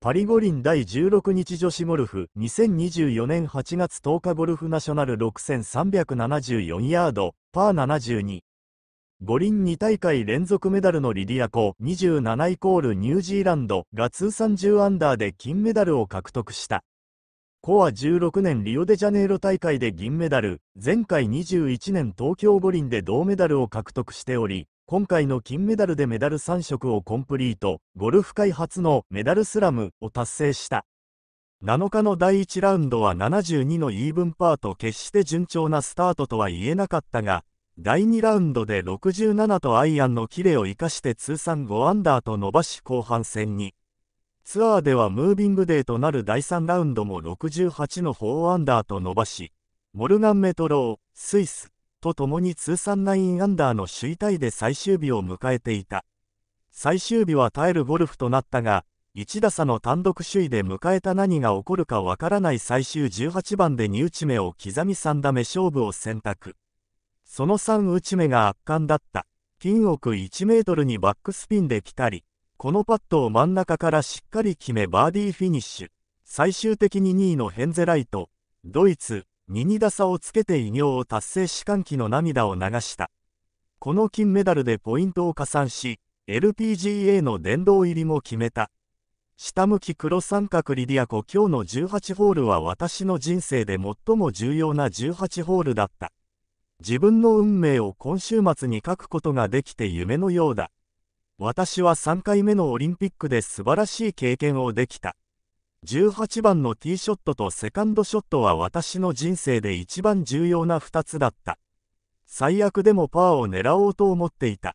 パリ五輪第16日女子ゴルフ2024年8月10日ゴルフナショナル6374ヤード、パー72。五輪2大会連続メダルのリディアコ27イコールニュージーランドが通算10アンダーで金メダルを獲得した。コア16年リオデジャネイロ大会で銀メダル、前回21年東京五輪で銅メダルを獲得しており、今回の金メダルでメダル3色をコンプリート、ゴルフ界初のメダルスラムを達成した。7日の第1ラウンドは72のイーブンパーと決して順調なスタートとは言えなかったが、第2ラウンドで67とアイアンのキレを生かして通算5アンダーと伸ばし後半戦に。ツアーではムービングデーとなる第3ラウンドも68の4アンダーと伸ばし、モルガン・メトロー、スイス、とともに通算9アンダーの首位タイで最終日を迎えていた。最終日は耐えるゴルフとなったが、1打差の単独首位で迎えた何が起こるかわからない最終18番で2打ち目を刻み3打目勝負を選択。その3打ち目が圧巻だった。金奥1メートルにバックスピンで来たり、このパットを真ん中からしっかり決めバーディーフィニッシュ。最終的に2位のヘンゼライト、ドイツ、ニ打差をつけて偉業を達成し歓喜の涙を流したこの金メダルでポイントを加算し LPGA の殿堂入りも決めた下向き黒三角リディア湖今日の18ホールは私の人生で最も重要な18ホールだった自分の運命を今週末に書くことができて夢のようだ私は3回目のオリンピックで素晴らしい経験をできた18番のティーショットとセカンドショットは私の人生で一番重要な2つだった。最悪でもパーを狙おうと思っていた。